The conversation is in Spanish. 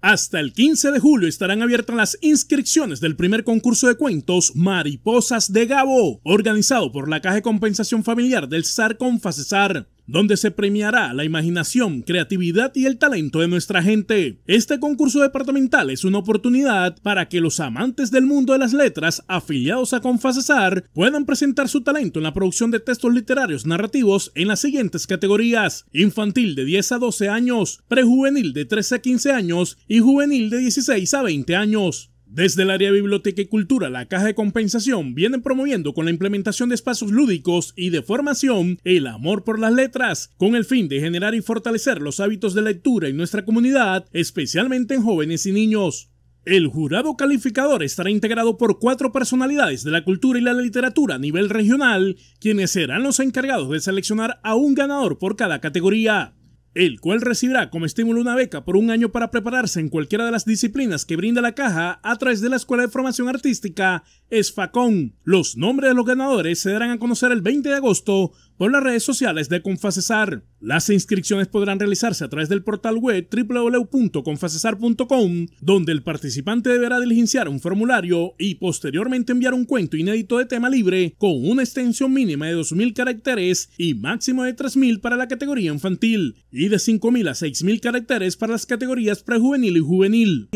Hasta el 15 de julio estarán abiertas las inscripciones del primer concurso de cuentos Mariposas de Gabo, organizado por la Caja de Compensación Familiar del SAR Confacesar donde se premiará la imaginación, creatividad y el talento de nuestra gente. Este concurso departamental es una oportunidad para que los amantes del mundo de las letras afiliados a Confacesar puedan presentar su talento en la producción de textos literarios narrativos en las siguientes categorías: infantil de 10 a 12 años, prejuvenil de 13 a 15 años y juvenil de 16 a 20 años. Desde el área Biblioteca y Cultura, la Caja de Compensación viene promoviendo con la implementación de espacios lúdicos y de formación el amor por las letras, con el fin de generar y fortalecer los hábitos de lectura en nuestra comunidad, especialmente en jóvenes y niños. El jurado calificador estará integrado por cuatro personalidades de la cultura y la literatura a nivel regional, quienes serán los encargados de seleccionar a un ganador por cada categoría el cual recibirá como estímulo una beca por un año para prepararse en cualquiera de las disciplinas que brinda la caja a través de la Escuela de Formación Artística Facón. Los nombres de los ganadores se darán a conocer el 20 de agosto por las redes sociales de Confacesar. Las inscripciones podrán realizarse a través del portal web www.confacesar.com, donde el participante deberá diligenciar un formulario y posteriormente enviar un cuento inédito de tema libre con una extensión mínima de 2.000 caracteres y máximo de 3.000 para la categoría infantil y de 5.000 a 6.000 caracteres para las categorías prejuvenil y juvenil.